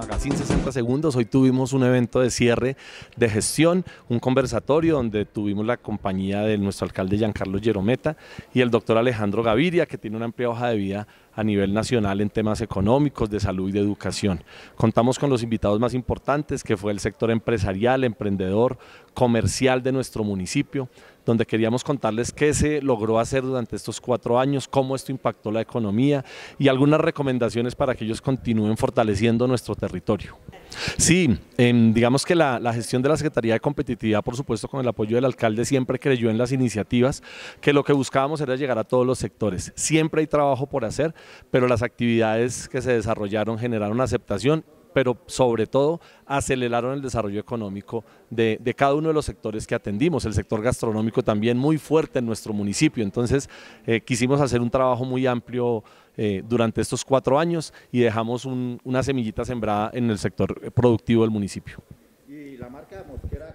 Magazine 60 Segundos. Hoy tuvimos un evento de cierre de gestión, un conversatorio donde tuvimos la compañía de nuestro alcalde Giancarlo Yerometa y el doctor Alejandro Gaviria, que tiene una amplia hoja de vida a nivel nacional en temas económicos, de salud y de educación. Contamos con los invitados más importantes, que fue el sector empresarial, emprendedor, comercial de nuestro municipio, donde queríamos contarles qué se logró hacer durante estos cuatro años, cómo esto impactó la economía y algunas recomendaciones para que ellos continúen fortaleciendo nuestro territorio. Sí, em, digamos que la, la, gestión de la Secretaría de Competitividad, por supuesto, con el apoyo del alcalde, siempre creyó en las iniciativas, que lo que buscábamos era llegar a todos los sectores. Siempre hay trabajo por hacer, pero las actividades que se desarrollaron generaron aceptación pero sobre todo aceleraron el desarrollo económico de, cada uno de los sectores que atendimos, el sector gastronómico también muy fuerte en nuestro municipio, entonces eh, quisimos hacer un trabajo muy amplio eh, durante estos cuatro años y dejamos una semillita sembrada en el sector productivo del municipio. la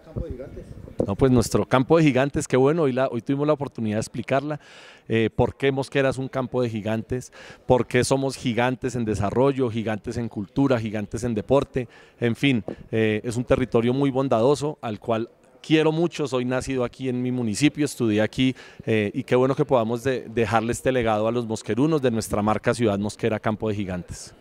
Campo de Gigantes? No, pues nuestro campo de gigantes, qué bueno, hoy, tuvimos la oportunidad de explicarla, eh, por qué Mosquera es un campo de gigantes, por qué somos gigantes en desarrollo, gigantes en cultura, gigantes en deporte, en fin, eh, es un territorio muy bondadoso al cual quiero mucho, soy nacido aquí en mi municipio, estudié aquí eh, y qué bueno que podamos dejarle este legado a los mosquerunos de nuestra marca Ciudad Mosquera Campo de Gigantes.